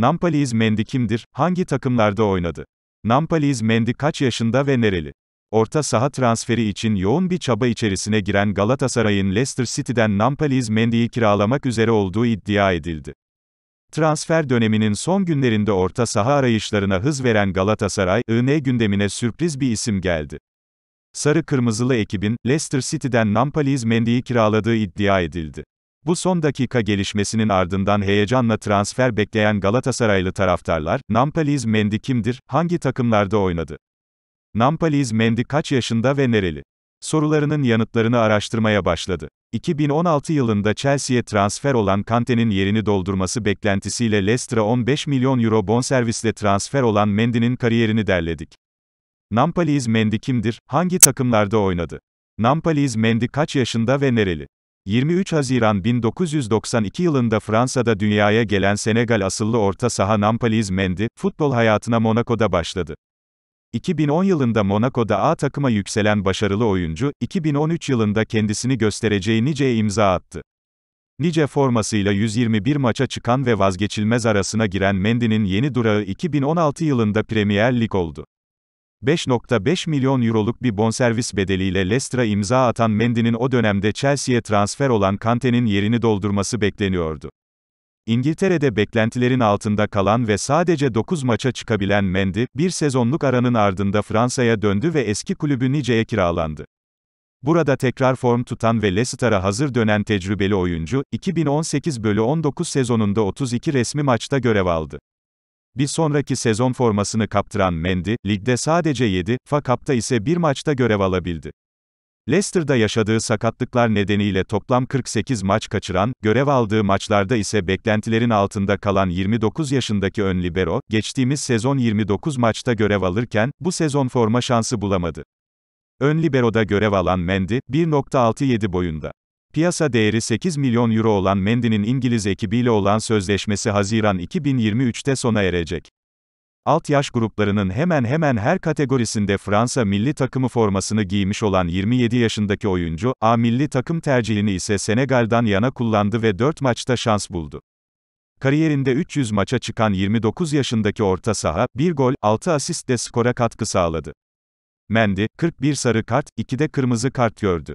Nampaliz Mendi kimdir, hangi takımlarda oynadı? Nampaliz Mendi kaç yaşında ve nereli? Orta saha transferi için yoğun bir çaba içerisine giren Galatasaray'ın Leicester City'den Nampaliz Mendi'yi kiralamak üzere olduğu iddia edildi. Transfer döneminin son günlerinde orta saha arayışlarına hız veren Galatasaray, IN gündemine sürpriz bir isim geldi. Sarı Kırmızılı ekibin, Leicester City'den Nampali Izmendi'yi kiraladığı iddia edildi. Bu son dakika gelişmesinin ardından heyecanla transfer bekleyen Galatasaraylı taraftarlar, Nampaliz Mendy kimdir, hangi takımlarda oynadı? Nampaliz Mendy kaç yaşında ve nereli? Sorularının yanıtlarını araştırmaya başladı. 2016 yılında Chelsea'ye transfer olan Kante'nin yerini doldurması beklentisiyle Leicester'a 15 milyon euro bonservisle transfer olan Mendy'nin kariyerini derledik. Nampaliz Mendy kimdir, hangi takımlarda oynadı? Nampaliz Mendy kaç yaşında ve nereli? 23 Haziran 1992 yılında Fransa'da dünyaya gelen Senegal asıllı orta saha Nampaliz Mendy, futbol hayatına Monaco'da başladı. 2010 yılında Monaco'da A takıma yükselen başarılı oyuncu, 2013 yılında kendisini göstereceği niceye imza attı. Nice formasıyla 121 maça çıkan ve vazgeçilmez arasına giren Mendy'nin yeni durağı 2016 yılında Premier Lig oldu. 5.5 milyon euroluk bir bonservis bedeliyle Leicester'a imza atan Mendy'nin o dönemde Chelsea'ye transfer olan Kante'nin yerini doldurması bekleniyordu. İngiltere'de beklentilerin altında kalan ve sadece 9 maça çıkabilen Mendy, bir sezonluk aranın ardında Fransa'ya döndü ve eski kulübü Nice'ye kiralandı. Burada tekrar form tutan ve Leicester'a hazır dönen tecrübeli oyuncu, 2018-19 sezonunda 32 resmi maçta görev aldı. Bir sonraki sezon formasını kaptıran Mendy, ligde sadece 7, fa kapta ise bir maçta görev alabildi. Leicester'da yaşadığı sakatlıklar nedeniyle toplam 48 maç kaçıran, görev aldığı maçlarda ise beklentilerin altında kalan 29 yaşındaki ön libero, geçtiğimiz sezon 29 maçta görev alırken, bu sezon forma şansı bulamadı. Ön libero'da görev alan Mendy, 1.67 boyunda. Piyasa değeri 8 milyon euro olan Mendy'nin İngiliz ekibiyle olan sözleşmesi Haziran 2023'te sona erecek. Alt yaş gruplarının hemen hemen her kategorisinde Fransa milli takımı formasını giymiş olan 27 yaşındaki oyuncu, A milli takım tercihini ise Senegal'dan yana kullandı ve 4 maçta şans buldu. Kariyerinde 300 maça çıkan 29 yaşındaki orta saha, 1 gol, 6 asistle skora katkı sağladı. Mendy, 41 sarı kart, 2 de kırmızı kart gördü.